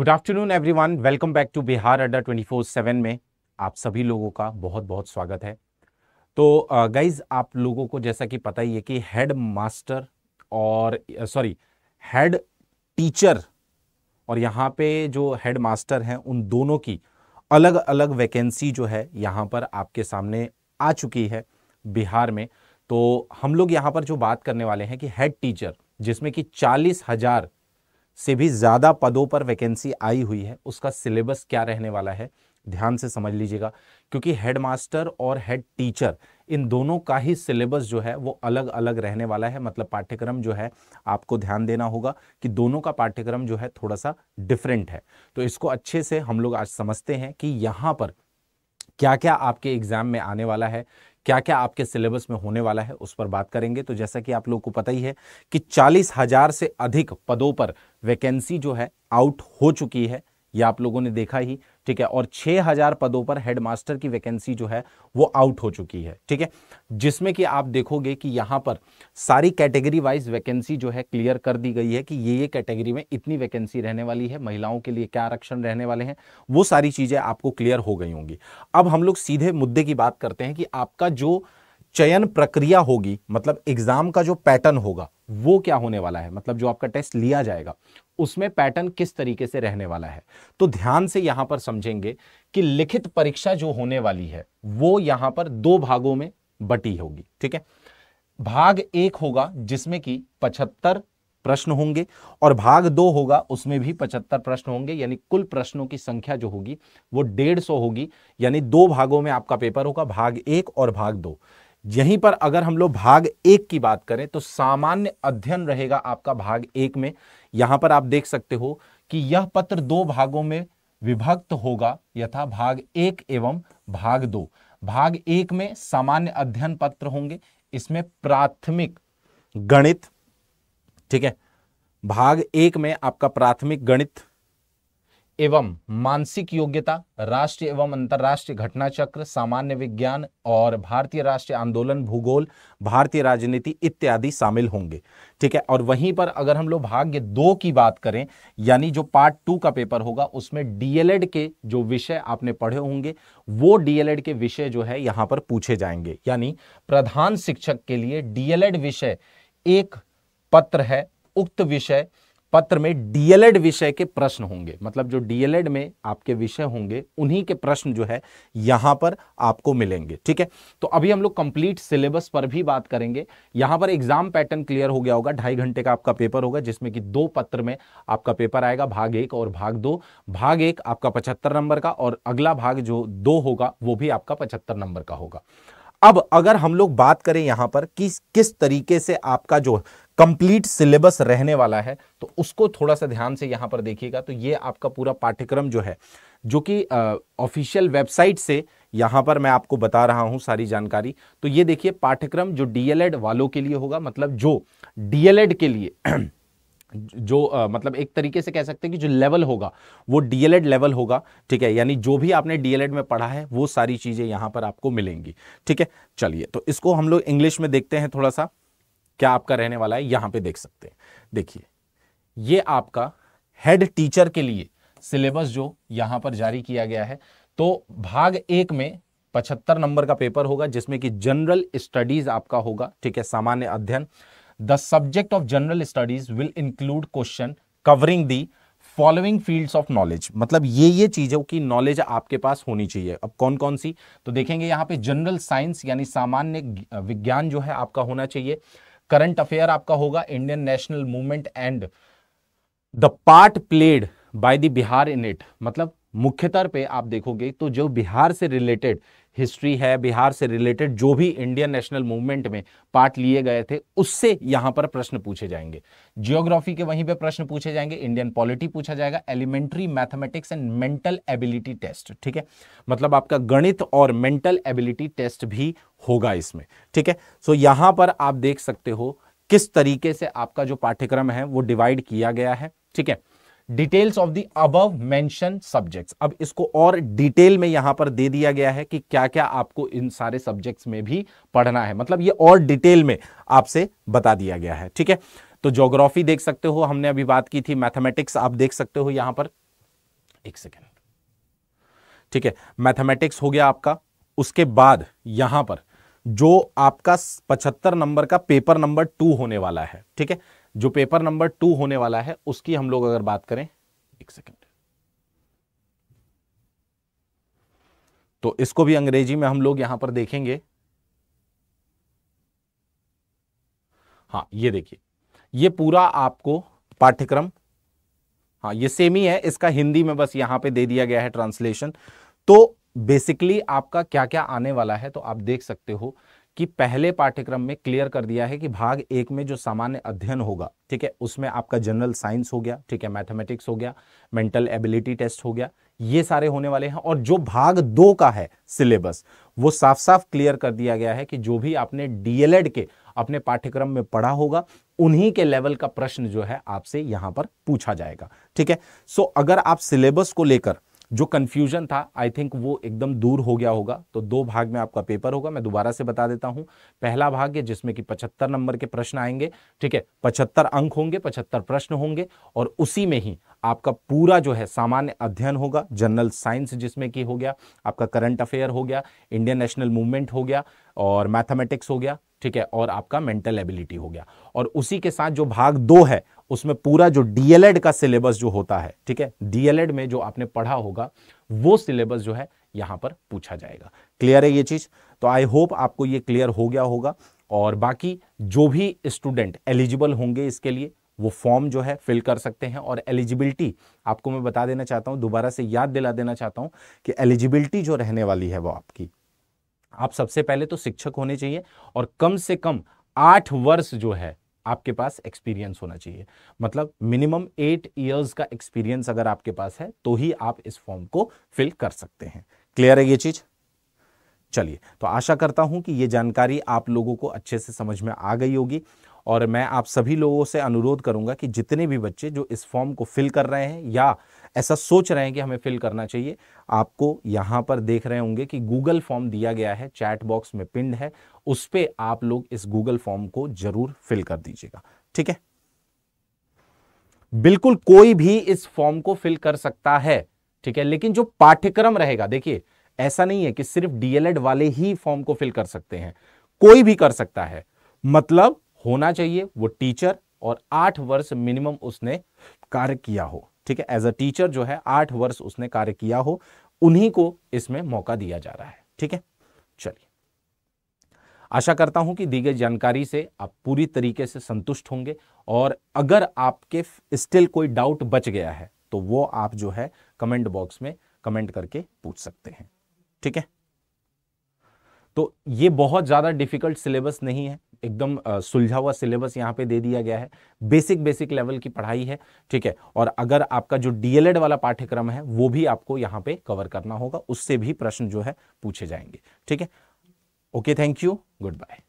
good afternoon everyone welcome back to Bihar Adda 24/7 में आप सभी लोगों का बहुत बहुत स्वागत है तो गाइज आप लोगों को जैसा कि पता ही है कि हेड मास्टर और सॉरी हेड टीचर और यहाँ पे जो हेड मास्टर हैं उन दोनों की अलग अलग वैकेंसी जो है यहाँ पर आपके सामने आ चुकी है बिहार में तो हम लोग यहाँ पर जो बात करने वाले हैं कि हेड टीचर जिसमें कि चालीस हज़ार से भी ज़्यादा पदों पर वैकेंसी आई हुई है उसका सिलेबस क्या रहने वाला है ध्यान से समझ लीजिएगा क्योंकि हेडमास्टर और हेड टीचर इन दोनों का ही सिलेबस जो है वो अलग अलग रहने वाला है मतलब पाठ्यक्रम जो है आपको ध्यान देना होगा कि दोनों का पाठ्यक्रम जो है थोड़ा सा डिफरेंट है तो इसको अच्छे से हम लोग आज समझते हैं कि यहाँ पर क्या क्या आपके एग्जाम में आने वाला है क्या क्या आपके सिलेबस में होने वाला है उस पर बात करेंगे तो जैसा कि आप लोगों को पता ही है कि चालीस हजार से अधिक पदों पर वैकेंसी जो है आउट हो चुकी है यह आप लोगों ने देखा ही ठीक है और 6000 पदों पर हेडमास्टर की वैकेंसी जो है वो आउट हो चुकी है ठीक है जिसमें कि आप देखोगे कि यहां पर सारी कैटेगरी वाइज वैकेंसी जो है क्लियर कर दी गई है कि ये ये कैटेगरी में इतनी वैकेंसी रहने वाली है महिलाओं के लिए क्या आरक्षण रहने वाले हैं वो सारी चीज़ें आपको क्लियर हो गई होंगी अब हम लोग सीधे मुद्दे की बात करते हैं कि आपका जो चयन प्रक्रिया होगी मतलब एग्जाम का जो पैटर्न होगा वो क्या होने वाला है मतलब जो आपका टेस्ट लिया जाएगा उसमें पैटर्न किस तरीके से रहने वाला है तो ध्यान से यहां पर समझेंगे कि लिखित परीक्षा जो होने वाली है वो यहां पर दो भागों में बटी होगी ठीक है भाग एक होगा जिसमें कि पचहत्तर प्रश्न होंगे और भाग दो होगा उसमें भी पचहत्तर प्रश्न होंगे यानी कुल प्रश्नों की संख्या जो होगी वो डेढ़ सौ होगी यानी दो भागों में आपका पेपर होगा भाग एक और भाग दो यहीं पर अगर हम लोग भाग एक की बात करें तो सामान्य अध्ययन रहेगा आपका भाग एक में यहां पर आप देख सकते हो कि यह पत्र दो भागों में विभक्त होगा यथा भाग एक एवं भाग दो भाग एक में सामान्य अध्ययन पत्र होंगे इसमें प्राथमिक गणित ठीक है भाग एक में आपका प्राथमिक गणित एवं मानसिक योग्यता राष्ट्रीय एवं अंतर्राष्ट्रीय घटना चक्र सामान्य विज्ञान और भारतीय राष्ट्रीय आंदोलन भूगोल भारतीय राजनीति इत्यादि शामिल होंगे ठीक है और वहीं पर अगर हम लोग भाग्य दो की बात करें यानी जो पार्ट टू का पेपर होगा उसमें डीएलएड के जो विषय आपने पढ़े होंगे वो डीएलएड के विषय जो है यहां पर पूछे जाएंगे यानी प्रधान शिक्षक के लिए डीएलएड विषय एक पत्र है उक्त विषय पत्र में डीएलएड विषय के प्रश्न होंगे मतलब जो डीएलएड में आपके विषय होंगे उन्हीं के प्रश्न जो है यहां पर आपको मिलेंगे ठीक है तो अभी हम लोग कंप्लीट सिलेबस पर भी बात करेंगे यहां पर एग्जाम पैटर्न क्लियर हो गया होगा ढाई घंटे का आपका पेपर होगा जिसमें कि दो पत्र में आपका पेपर आएगा भाग एक और भाग दो भाग एक आपका पचहत्तर नंबर का और अगला भाग जो दो होगा वो भी आपका पचहत्तर नंबर का होगा अब अगर हम लोग बात करें यहां पर कि किस तरीके से आपका जो कंप्लीट सिलेबस रहने वाला है तो उसको थोड़ा सा ध्यान से यहां पर देखिएगा तो ये आपका पूरा पाठ्यक्रम जो है जो कि ऑफिशियल वेबसाइट से यहां पर मैं आपको बता रहा हूं सारी जानकारी तो ये देखिए पाठ्यक्रम जो डीएलएड वालों के लिए होगा मतलब जो डीएलएड के लिए जो आ, मतलब एक तरीके से कह सकते हैं कि जो लेवल होगा वो डीएलएड लेवल होगा ठीक है यानी जो भी आपने डीएलएड में पढ़ा है वो सारी चीज़ें यहां पर आपको मिलेंगी ठीक है चलिए तो इसको हम लोग इंग्लिश में देखते हैं थोड़ा सा क्या आपका रहने वाला है यहां पे देख सकते हैं देखिए ये आपका हेड टीचर के लिए सिलेबस जो यहां पर जारी किया गया है तो भाग एक में पचहत्तर नंबर का पेपर होगा जिसमें कि जनरल स्टडीज आपका होगा ठीक है सामान्य अध्ययन the subject of general studies will include question covering the following fields of knowledge मतलब ये ये चीजों की नॉलेज आपके पास होनी चाहिए अब कौन कौन सी तो देखेंगे यहाँ पे जनरल साइंस यानी सामान्य विज्ञान जो है आपका होना चाहिए करंट अफेयर आपका होगा Indian national movement and the part played by the Bihar in it मतलब मुख्यतर पे आप देखोगे तो जो बिहार से रिलेटेड हिस्ट्री है बिहार से रिलेटेड जो भी इंडियन नेशनल मूवमेंट में पार्ट लिए गए थे उससे यहां पर प्रश्न पूछे जाएंगे जियोग्राफी के वहीं पे प्रश्न पूछे जाएंगे इंडियन पॉलिटी पूछा जाएगा elementary mathematics and mental ability test ठीक है मतलब आपका गणित और मेंटल एबिलिटी टेस्ट भी होगा इसमें ठीक है सो यहां पर आप देख सकते हो किस तरीके से आपका जो पाठ्यक्रम है वो डिवाइड किया गया है ठीक है details of the above mention subjects अब इसको और डिटेल में यहां पर दे दिया गया है कि क्या क्या आपको इन सारे सब्जेक्ट्स में भी पढ़ना है मतलब ये और डिटेल में आपसे बता दिया गया है ठीक है तो जोग्राफी देख सकते हो हमने अभी बात की थी मैथमेटिक्स आप देख सकते हो यहां पर एक सेकेंड ठीक है मैथमेटिक्स हो गया आपका उसके बाद यहां पर जो आपका पचहत्तर नंबर का पेपर नंबर टू होने वाला है ठीक है जो पेपर नंबर टू होने वाला है उसकी हम लोग अगर बात करें एक सेकेंड तो इसको भी अंग्रेजी में हम लोग यहां पर देखेंगे हाँ ये देखिए ये पूरा आपको पाठ्यक्रम हाँ ये सेम ही है इसका हिंदी में बस यहां पे दे दिया गया है ट्रांसलेशन तो बेसिकली आपका क्या क्या आने वाला है तो आप देख सकते हो कि पहले पाठ्यक्रम में क्लियर कर दिया है कि भाग एक में जो सामान्य अध्ययन होगा ठीक है उसमें आपका जनरल साइंस हो गया ठीक है मैथमेटिक्स हो गया मेंटल एबिलिटी टेस्ट हो गया ये सारे होने वाले हैं और जो भाग दो का है सिलेबस वो साफ साफ क्लियर कर दिया गया है कि जो भी आपने डीएलएड के अपने पाठ्यक्रम में पढ़ा होगा उन्हीं के लेवल का प्रश्न जो है आपसे यहां पर पूछा जाएगा ठीक है सो अगर आप सिलेबस को लेकर जो कन्फ्यूजन था आई थिंक वो एकदम दूर हो गया होगा तो दो भाग में आपका पेपर होगा मैं दोबारा से बता देता हूं पहला भाग है जिसमें कि पचहत्तर नंबर के प्रश्न आएंगे ठीक है पचहत्तर अंक होंगे पचहत्तर प्रश्न होंगे और उसी में ही आपका पूरा जो है सामान्य अध्ययन होगा जनरल साइंस जिसमें कि हो गया आपका करंट अफेयर हो गया इंडियन नेशनल मूवमेंट हो गया और मैथमेटिक्स हो गया ठीक है और आपका मेंटल एबिलिटी हो गया और उसी के साथ जो भाग दो है उसमें पूरा जो डीएलएड का सिलेबस जो होता है ठीक है डीएलएड में जो आपने पढ़ा होगा वो सिलेबस जो है यहां पर पूछा जाएगा क्लियर है ये चीज तो आई होप आपको ये क्लियर हो गया होगा और बाकी जो भी स्टूडेंट एलिजिबल होंगे इसके लिए वो फॉर्म जो है फिल कर सकते हैं और एलिजिबिलिटी आपको मैं बता देना चाहता हूँ दोबारा से याद दिला देना चाहता हूं कि एलिजिबिलिटी जो रहने वाली है वो आपकी आप सबसे पहले तो शिक्षक होने चाहिए और कम से कम आठ वर्ष जो है आपके पास एक्सपीरियंस होना चाहिए मतलब मिनिमम एट ईयर्स का एक्सपीरियंस अगर आपके पास है तो ही आप इस फॉर्म को फिल कर सकते हैं क्लियर है ये चीज़ चलिए तो आशा करता हूं कि ये जानकारी आप लोगों को अच्छे से समझ में आ गई होगी और मैं आप सभी लोगों से अनुरोध करूंगा कि जितने भी बच्चे जो इस फॉर्म को फिल कर रहे हैं या ऐसा सोच रहे हैं कि हमें फिल करना चाहिए आपको यहाँ पर देख रहे होंगे कि गूगल फॉर्म दिया गया है चैट बॉक्स में पिंड है उस पर आप लोग इस गूगल फॉर्म को जरूर फिल कर दीजिएगा ठीक है बिल्कुल कोई भी इस फॉर्म को फिल कर सकता है ठीक है लेकिन जो पाठ्यक्रम रहेगा देखिए ऐसा नहीं है कि सिर्फ डीएलएड वाले ही फॉर्म को फिल कर सकते हैं कोई भी कर सकता है मतलब होना चाहिए वो टीचर और आठ वर्ष मिनिमम उसने कार्य किया हो ठीक है एज अ टीचर जो है आठ वर्ष उसने कार्य किया हो उन्हीं को इसमें मौका दिया जा रहा है ठीक है चलिए आशा करता हूं कि दी गई जानकारी से आप पूरी तरीके से संतुष्ट होंगे और अगर आपके स्टिल कोई डाउट बच गया है तो वो आप जो है कमेंट बॉक्स में कमेंट करके पूछ सकते हैं ठीक है तो ये बहुत ज़्यादा डिफिकल्ट सिलेबस नहीं है एकदम सुलझा हुआ सिलेबस यहाँ पे दे दिया गया है बेसिक बेसिक लेवल की पढ़ाई है ठीक है और अगर आपका जो डीएलएड वाला पाठ्यक्रम है वो भी आपको यहाँ पे कवर करना होगा उससे भी प्रश्न जो है पूछे जाएंगे ठीक है okay thank you good bye